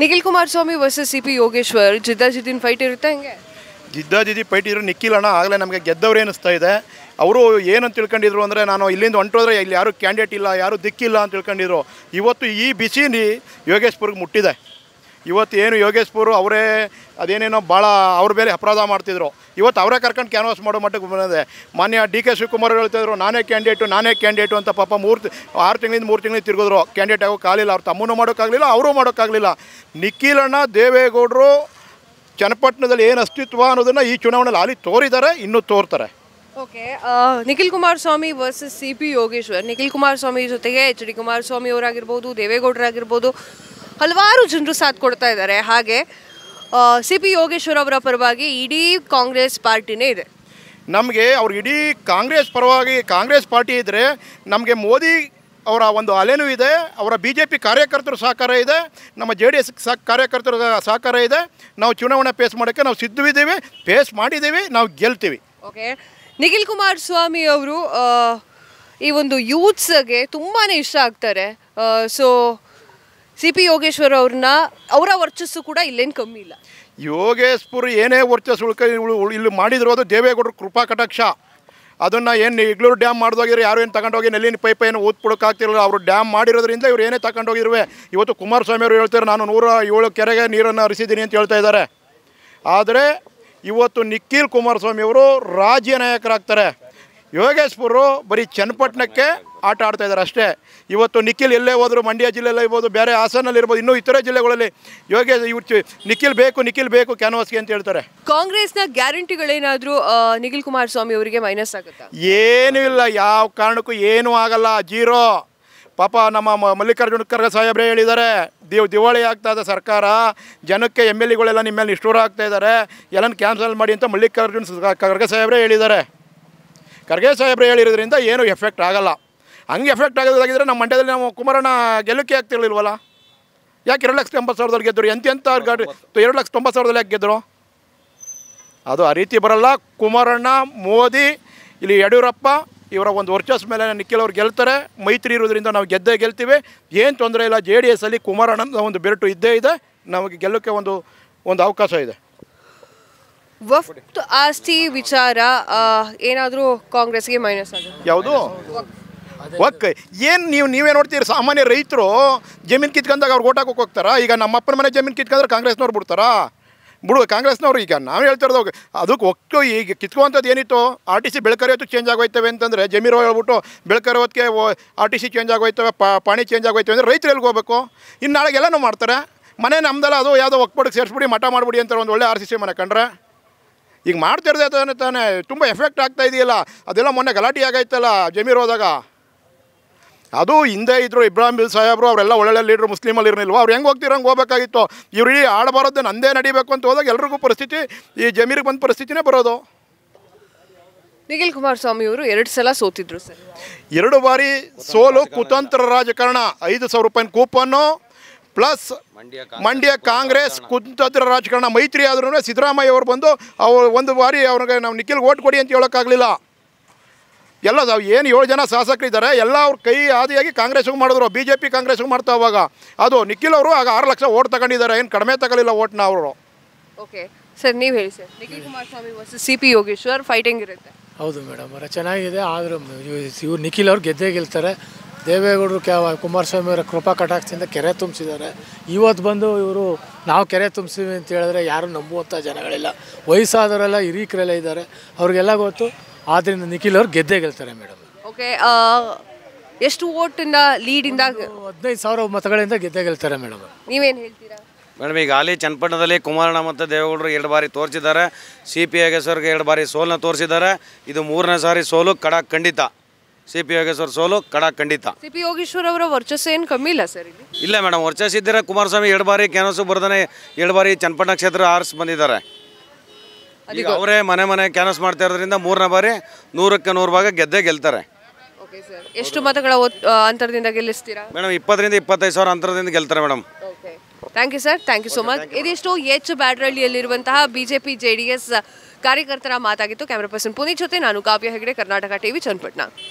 Nikhil Kumaraswamy versus C P Yogeshwar ಜಿದ್ದಾಜಿದ್ದಿನ fight ಇರುತ್ತೆ ಹಂಗೆ ಜಿದ್ದಾಜಿದ್ದಿ ಫೈಟ್ ಇರೋ ನಿಖಿಲ್ ಅಣ್ಣ ಆಗಲೇ ನಮಗೆ ಗೆದ್ದವ್ರೆ ಅನಿಸ್ತಾ ಇದೆ ಅವರು ಏನಂತ ತಿಳ್ಕೊಂಡಿದ್ರು ಅಂದರೆ ನಾನು ಇಲ್ಲಿಂದ ಹೊಂಟೋದ್ರೆ ಇಲ್ಲಿ ಯಾರೂ ಕ್ಯಾಂಡಿಡೇಟ್ ಇಲ್ಲ ಯಾರೂ ದಿಕ್ಕಿಲ್ಲ ಅಂತ ತಿಳ್ಕೊಂಡಿದ್ರು ಇವತ್ತು ಈ ಬಿಸಿನಿ ಯೋಗೇಶ್ವರ್ಗೆ ಮುಟ್ಟಿದೆ ಇವತ್ತು ಏನು ಯೋಗೇಶ್ಪುರು ಅವರೇ ಅದೇನೇನೋ ಭಾಳ ಅವ್ರ ಮೇಲೆ ಅಪರಾಧ ಮಾಡ್ತಿದ್ರು ಇವತ್ತು ಅವರೇ ಕರ್ಕೊಂಡು ಕ್ಯಾನ್ವಾಸ್ ಮಾಡೋ ಮಟ್ಟಕ್ಕೆ ಬಂದಿದೆ ಮಾನ್ಯ ಡಿ ಕೆ ಶಿವಕುಮಾರ್ ಹೇಳ್ತಿದ್ರು ನಾನೇ ಕ್ಯಾಂಡಿಡೇಟು ನಾನೇ ಕ್ಯಾಂಡಿಡೇಟು ಅಂತ ಪಾಪ ಮೂರು ಆರು ತಿಂಗಳಿಂದ ಮೂರು ತಿಂಗಳಿಂದ ತಿರುಗಿದ್ರು ಕ್ಯಾಂಡಿಡೇಟ್ ಆಗೋ ಕಾಲಿಲ್ಲ ಅವ್ರು ತಮ್ಮನ್ನು ಮಾಡೋಕ್ಕಾಗಲಿಲ್ಲ ಅವರೂ ಮಾಡೋಕ್ಕಾಗಲಿಲ್ಲ ನಿಖಿಲಣ್ಣ ದೇವೇಗೌಡರು ಚನ್ನಪಟ್ಟಣದಲ್ಲಿ ಏನು ಅಸ್ತಿತ್ವ ಅನ್ನೋದನ್ನು ಈ ಚುನಾವಣೆಯಲ್ಲಿ ಅಲ್ಲಿ ತೋರಿದ್ದಾರೆ ಇನ್ನೂ ತೋರ್ತಾರೆ okay Nikhil Kumaraswamy versus C P Yogeshwar Nikhil Kumaraswamy ಜೊತೆಗೆ ಎಚ್ ಡಿ ಕುಮಾರಸ್ವಾಮಿ ಅವರಾಗಿರ್ಬೋದು ದೇವೇಗೌಡರಾಗಿರ್ಬೋದು ಹಲವಾರು ಜನರು ಸಾಥ್ ಕೊಡ್ತಾ ಇದ್ದಾರೆ ಹಾಗೆ ಸಿ ಪಿ ಯೋಗೇಶ್ವರ್ ಅವರ ಪರವಾಗಿ ಇಡೀ ಕಾಂಗ್ರೆಸ್ ಪಾರ್ಟಿನೇ ಇದೆ ನಮಗೆ ಅವ್ರು ಇಡೀ ಕಾಂಗ್ರೆಸ್ ಪರವಾಗಿ ಕಾಂಗ್ರೆಸ್ ಪಾರ್ಟಿ ಇದ್ದರೆ ನಮಗೆ ಮೋದಿ ಅವರ ಒಂದು ಅಲೆನೂ ಇದೆ ಅವರ ಬಿ ಜೆ ಪಿ ಕಾರ್ಯಕರ್ತರ ಸಹಕಾರ ಇದೆ ನಮ್ಮ ಜೆ ಡಿ ಎಸ್ ಸಹ ಕಾರ್ಯಕರ್ತರ ಸಹಕಾರ ಇದೆ ನಾವು ಚುನಾವಣೆ ಪೇಸ್ ಮಾಡೋಕ್ಕೆ ನಾವು ಸಿದ್ಧವಿದ್ದೀವಿ ಪೇಸ್ ಮಾಡಿದ್ದೀವಿ ನಾವು ಗೆಲ್ತೀವಿ ಓಕೆ ನಿಖಿಲ್ ಕುಮಾರ್ ಸ್ವಾಮಿ ಅವರು ಈ ಒಂದು ಯೂತ್ಸ್ಗೆ ತುಂಬಾ ಇಷ್ಟ ಆಗ್ತಾರೆ ಸೊ ಸಿ ಪಿ ಯೋಗೇಶ್ವರ್ ಅವ್ರನ್ನ ಅವರ ವರ್ಚಸ್ಸು ಕೂಡ ಇಲ್ಲೇನು ಕಮ್ಮಿ ಇಲ್ಲ ಯೋಗೇಶ್ಪುರ್ ಏನೇ ವರ್ಚಸ್ಸು ಉಳ್ಕ ಇಲ್ಲಿ ಮಾಡಿದ್ರು ಅದು ದೇವೇಗೌಡರು ಕೃಪಾ ಕಟಾಕ್ಷ ಅದನ್ನು ಏನು ಇಗ್ಲೂರು ಡ್ಯಾಮ್ ಮಾಡಿದೋಗಿದ್ರೆ ಯಾರು ಏನು ತಗೊಂಡೋಗಿ ನೆಲ್ಲಿನ ಪೈಪ್ ಏನು ಊದ್ಬಿಡೋಕ್ಕಾಗ್ತಿರಲ್ಲ ಅವರು ಡ್ಯಾಮ್ ಮಾಡಿರೋದ್ರಿಂದ ಇವ್ರು ಏನೇ ತಗೊಂಡೋಗಿರುವೆ ಇವತ್ತು ಕುಮಾರಸ್ವಾಮಿ ಅವರು ಹೇಳ್ತಾರೆ ನಾನು ನೂರ ಏಳು ಕೆರೆಗೆ ನೀರನ್ನು ಹರಿಸಿದ್ದೀನಿ ಅಂತ ಹೇಳ್ತಾ ಇದ್ದಾರೆ ಆದರೆ ಇವತ್ತು ನಿಖಿಲ್ ಕುಮಾರಸ್ವಾಮಿ ಅವರು ರಾಜ್ಯ ನಾಯಕರಾಗ್ತಾರೆ ಯೋಗೇಶ್ಪುರು ಬರೀ ಚನ್ನಪಟ್ಟಣಕ್ಕೆ ಆಟ ಆಡ್ತಾ ಇದ್ದಾರೆ ಅಷ್ಟೇ ಇವತ್ತು ನಿಖಿಲ್ ಎಲ್ಲೇ ಹೋದ್ರು ಮಂಡ್ಯ ಜಿಲ್ಲೆಯಲ್ಲೇ ಇರ್ಬೋದು ಬೇರೆ ಇರ್ಬೋದು ಇನ್ನೂ ಇತರೆ ಜಿಲ್ಲೆಗಳಲ್ಲಿ ಯೋಗೇಶ್ ಇವ್ರು ನಿಖಿಲ್ ಬೇಕು ನಿಖಿಲ್ ಬೇಕು ಕ್ಯಾನ್ವಾಸ್ಗೆ ಅಂತ ಹೇಳ್ತಾರೆ ಕಾಂಗ್ರೆಸ್ನ ಗ್ಯಾರಂಟಿಗಳೇನಾದರೂ ನಿಖಿಲ್ ಕುಮಾರಸ್ವಾಮಿ ಅವರಿಗೆ ಮೈನಸ್ ಆಗುತ್ತೆ ಏನೂ ಇಲ್ಲ ಯಾವ ಕಾರಣಕ್ಕೂ ಏನೂ ಆಗಲ್ಲ ಜೀರೋ ಪಾಪ ನಮ್ಮ ಮಲ್ಲಿಕಾರ್ಜುನ ಖರ್ಗೆ ಸಾಹೇಬ್ರೆ ಹೇಳಿದ್ದಾರೆ ದಿವ್ ದಿವಾಳಿ ಆಗ್ತಾ ಇದೆ ಸರ್ಕಾರ ಜನಕ್ಕೆ ಎಮ್ ಎಲ್ ಎಗಳೆಲ್ಲ ನಿಮ್ಮಲ್ಲಿ ನಿಷ್ಠೂರ ಆಗ್ತಾ ಇದ್ದಾರೆ ಎಲ್ಲನ ಕ್ಯಾನ್ಸಲ್ ಮಾಡಿ ಅಂತ ಮಲ್ಲಿಕಾರ್ಜುನ ಖರ್ಗೆ ಸಾಹೇಬ್ರೆ ಹೇಳಿದ್ದಾರೆ ಖರ್ಗೆ ಸಾಹೇಬ್ರು ಹೇಳಿರೋದ್ರಿಂದ ಏನು ಎಫೆಕ್ಟ್ ಆಗಲ್ಲ ಹಂಗೆ ಎಫೆಕ್ಟ್ ಆಗೋದಾಗಿದ್ದರೆ ನಮ್ಮ ಮಂಡ್ಯದಲ್ಲಿ ನಾವು ಕುಮಾರಣ್ಣ ಗೆಲ್ಲಕ್ಕೆ ಆಗ್ತಿರ್ಲಿಲ್ವಲ್ಲ ಯಾಕೆ ಎರಡು ಲಕ್ಷ ಎಂಬತ್ತು ಸಾವಿರದಲ್ಲಿ ಗೆದ್ದರು ಎಂತೆಂಥ ಗಾಡಿ ಎರಡು ಲಕ್ಷ ತೊಂಬತ್ತು ಸಾವಿರದಲ್ಲಿ ಯಾಕೆ ಗೆದ್ದರು ಅದು ಆ ರೀತಿ ಬರಲ್ಲ ಕುಮಾರಣ್ಣ ಮೋದಿ ಇಲ್ಲಿ ಯಡಿಯೂರಪ್ಪ ಇವರ ಒಂದು ವರ್ಚಸ್ ಮೇಲೆ ನಿಖಿಲವ್ರು ಗೆಲ್ತಾರೆ ಮೈತ್ರಿ ಇರೋದ್ರಿಂದ ನಾವು ಗೆದ್ದೇ ಗೆಲ್ತೀವಿ ಏನು ತೊಂದರೆ ಇಲ್ಲ ಜೆ ಡಿ ಎಸ್ ಅಲ್ಲಿ ಕುಮಾರಣ್ಣನ ಒಂದು ಬೆರಟು ಇದ್ದೇ ಇದೆ ನಮಗೆ ಗೆಲ್ಲೋಕ್ಕೆ ಒಂದು ಒಂದು ಅವಕಾಶ ಇದೆ ವಫ್ತ್ ಆಸ್ತಿ ವಿಚಾರ ಏನಾದರೂ ಕಾಂಗ್ರೆಸ್ಗೆ ಮೈನಸ್ ಆಗುತ್ತೆ ಯಾವುದು ಒಕ್ ಏನು ನೀವು ನೀವೇ ನೋಡ್ತೀರಿ ಸಾಮಾನ್ಯ ರೈತರು ಜಮೀನು ಕಿತ್ಕೊಂಡಾಗ ಅವ್ರು ಓಟ್ ಹಾಕೋಕೆ ಹೋಗ್ತಾರಾ ಈಗ ನಮ್ಮ ಅಪ್ಪನ ಮನೆ ಜಮೀನು ಕಿತ್ಕೊಂಡ್ರೆ ಕಾಂಗ್ರೆಸ್ನವ್ರು ಬಿಡ್ತಾರಾ ಬಿಡು ಕಾಂಗ್ರೆಸ್ನವ್ರು ಈಗ ನಾವು ಹೇಳ್ತಿರೋದು ಅದಕ್ಕೆ ಒಕ್ಕೋ ಈಗ ಕಿತ್ಕೊಂಥದ್ದು ಏನಿತ್ತು ಆರ್ ಟಿ ಸಿ ಬೆಳಕರಿ ಚೇಂಜ್ ಆಗೋಯ್ತವೆ ಅಂತಂದರೆ ಜಮೀನು ಹೇಳ್ಬಿಟ್ಟು ಬೆಳಕರಿ ಹೊತ್ತಿಗೆ ಆರ್ ಟಿ ಸಿ ಚೇಂಜ್ ಆಗೋಯ್ತವೆ ಪಾಣಿ ಚೇಂಜ್ ಆಗೋಯ್ತವೆ ಅಂದರೆ ರೈತರು ಎಲ್ಲಿಗೆ ಹೋಗಬೇಕು ಇನ್ನು ನಾಳೆಗೆಲ್ಲನೂ ಮಾಡ್ತಾರೆ ಮನೆ ನಮ್ಮದಲ್ಲ ಅದು ಯಾವುದೋ ಒಕ್ಬಿಡಕ್ಕೆ ಸೇರಿಸ್ಬಿಡಿ ಮಠ ಮಾಡಿಬಿಡಿ ಅಂತಾರೆ ಒಂದು ಒಳ್ಳೆ ಆರ್ ಸಿ ಸಿ ಮನೆ ಕಂಡ್ರೆ ಈಗ ಮಾಡ್ತಿರದೇ ತಾನೆ ತಾನೇ ತುಂಬ ಎಫೆಕ್ಟ್ ಆಗ್ತಾ ಇದೆಯಲ್ಲ ಅದೆಲ್ಲ ಮೊನ್ನೆ ಗಲಾಟೆ ಆಗೈತಲ್ಲ ಜಮೀರ್ ಹೋದಾಗ ಅದು ಹಿಂದೆ ಇದ್ರು ಇಬ್ರಾಹಿಂ ಬಿಲ್ ಸಾಹೇಬ್ರು ಅವರೆಲ್ಲ ಒಳ್ಳೆ ಲೀಡ್ರು ಮುಸ್ಲಿಮಲ್ಲಿ ಇರಲಿಲ್ವ ಅವ್ರು ಹೆಂಗೆ ಹೋಗ್ತೀರ ಹಂಗೆ ಹೋಗಬೇಕಾಗಿತ್ತು ಇವ್ರು ಇಡೀ ಆಡಬಾರದ್ದು ನಂದೇ ನಡಿಬೇಕು ಅಂತ ಹೋದಾಗ ಎಲ್ರಿಗೂ ಪರಿಸ್ಥಿತಿ ಈ ಜಮೀರಿಗೆ ಬಂದ ಪರಿಸ್ಥಿತಿನೇ ಬರೋದು ನಿಖಿಲ್ ಸ್ವಾಮಿ ಅವರು ಎರಡು ಸಲ ಸೋತಿದ್ರು ಸರ್ ಎರಡು ಬಾರಿ ಸೋಲು ಕುತಂತ್ರ ರಾಜಕಾರಣ ಐದು ಸಾವಿರ ರೂಪಾಯಿನ ಕೂಪನ್ನು ಪ್ಲಸ್ ಮಂಡ್ಯ ಕಾಂಗ್ರೆಸ್ ಕುಂತದ್ರ ರಾಜಕಾರಣ ಮೈತ್ರಿ ಆದ್ರೂ ಸಿದ್ದರಾಮಯ್ಯ ಅವರು ಬಂದು ಅವರು ಒಂದು ಬಾರಿ ಅವ್ರಿಗೆ ನಾವು ನಿಖಿಲ್ ಓಟ್ ಕೊಡಿ ಅಂತ ಹೇಳೋಕ್ಕಾಗಲಿಲ್ಲ ಎಲ್ಲ ಏನು ಏಳು ಜನ ಶಾಸಕರಿದ್ದಾರೆ ಎಲ್ಲ ಅವ್ರ ಕೈ ಆದಿಯಾಗಿ ಕಾಂಗ್ರೆಸ್ಗೆ ಮಾಡಿದ್ರು ಬಿ ಜೆ ಪಿ ಕಾಂಗ್ರೆಸ್ಗೆ ಮಾಡ್ತಾ ಅವಾಗ ಅದು ನಿಖಿಲ್ ಅವರು ಆಗ ಆರು ಲಕ್ಷ ಓಟ್ ತಗೊಂಡಿದ್ದಾರೆ ಏನು ಕಡಿಮೆ ತಗೊಳ್ಳಿಲ್ಲ ಓಟ್ನ ಅವರು ಓಕೆ ಸರ್ ನೀವು ಹೇಳಿ sir Nikhil Kumaraswamy versus C P Yogeshwar fighting ಇರುತ್ತೆ ಹೌದು ಮೇಡಮ್ ಚೆನ್ನಾಗಿದೆ ಆದರೂ ಇವ್ರು ನಿಖಿಲ್ ಅವ್ರು ಗೆದ್ದೇ ಗೆಲ್ತಾರೆ ದೇವೇಗೌಡರು ಕ್ಯಾ ಕುಮಾರಸ್ವಾಮಿ ಅವರ ಕೃಪಾ ಕಟಾಕ್ಷದಿಂದ ಕೆರೆ ತುಂಬಿಸಿದ್ದಾರೆ ಇವತ್ತು ಬಂದು ಇವರು ನಾವು ಕೆರೆ ತುಂಬಿಸಿದ್ವಿ ಅಂತ ಹೇಳಿದ್ರೆ ಯಾರು ನಂಬುವಂಥ ಜನಗಳಿಲ್ಲ ವಯಸ್ಸಾದವರೆಲ್ಲ ಹಿರಿಕರೆಲ್ಲ ಇದ್ದಾರೆ ಅವ್ರಿಗೆಲ್ಲ ಗೊತ್ತು ಆದ್ದರಿಂದ ನಿಖಿಲ್ ಅವ್ರು ಗೆದ್ದೇ ಗೆಲ್ತಾರೆ ಮೇಡಮ್ ಓಕೆ ಎಷ್ಟು ಓಟಿಂದ ಲೀಡಿಂದ ಹದಿನೈದು ಸಾವಿರ ಮತಗಳಿಂದ ಗೆದ್ದೇ ಗೆಲ್ತಾರೆ ಮೇಡಮ್ ನೀವೇನು ಹೇಳ್ತೀರಾ ಮೇಡಮ್ ಈಗ ಅಲ್ಲಿ ಚನ್ನಪಟ್ಟಣದಲ್ಲಿ ಕುಮಾರಣ್ಣ ಮತ್ತು ದೇವೇಗೌಡರು ಎರಡು ಬಾರಿ ತೋರಿಸಿದ್ದಾರೆ ಸಿ ಪಿ ಅವ್ರಿಗೆ ಎರಡು ಬಾರಿ ಸೋಲನ್ನ ತೋರಿಸಿದ್ದಾರೆ ಇದು ಮೂರನೇ ಸಾರಿ ಸೋಲು ಕಡ ಖಂಡಿತ ಸಿ ಪಿ ಯೋಗೇಶ್ವರ್ ಸೋಲು ಕಡ ಖಂಡಿತ ಸಿ ಪಿ ಯೋಗೇಶ್ವರ್ ಅವರ ವರ್ಚಸ್ ಏನು ಕಮ್ಮಿ ಇಲ್ಲ ಸರ್ ಇಲ್ಲ ಮೇಡಮ್ ವರ್ಚಸ್ ಇದ್ದರೆ ಕುಮಾರಸ್ವಾಮಿ ಎರಡು ಬಾರಿ ಕ್ಯಾನಸು ಬರ್ದಾನೆ ಎರಡು ಬಾರಿ ಚನ್ನಪಟ್ಟಣ ಕ್ಷೇತ್ರ ಆರಿಸಿ ಬಂದಿದ್ದಾರೆ ಈಗ ಅವರೇ ಮನೆ ಮನೆ ಕ್ಯಾನಸ್ ಮಾಡ್ತಾ ಇರೋದ್ರಿಂದ ಮೂರನೇ ಬಾರಿ ನೂರಕ್ಕೆ ನೂರು ಭಾಗ ಗೆದ್ದೇ ಗೆಲ್ತಾರೆ ಎಷ್ಟು ಮತಗಳ ಅಂತರದಿಂದ ಗೆಲ್ಲಿಸ್ತೀರಾ ಮೇಡಮ್ ಇಪ್ಪತ್ತರಿಂದ ಇಪ್ಪತ್ತೈದು ಸಾವಿರ ಅಂತರದಿಂದ ಗೆಲ್ತಾರೆ madam thank you sir thank you so much ಇದಿಷ್ಟು ಎಚ್ ಬ್ಯಾಡ್ರಳ್ಳಿಯಲ್ಲಿರುವಂತಹ ಬಿಜೆಪಿ ಜೆಡಿಎಸ್ ಕಾರ್ಯಕರ್ತರ ಮಾತಾಗಿತ್ತು ಕ್ಯಾಮರಾ ಪರ್ಸನ್ ಪುನೀತ್ ಜೊತೆ ನಾನು ಕಾವ್ಯ ಹೆಗಡೆ ಕರ್ನಾಟಕ ಟಿವಿ ಚನ್ನಪಟ್ಟಣ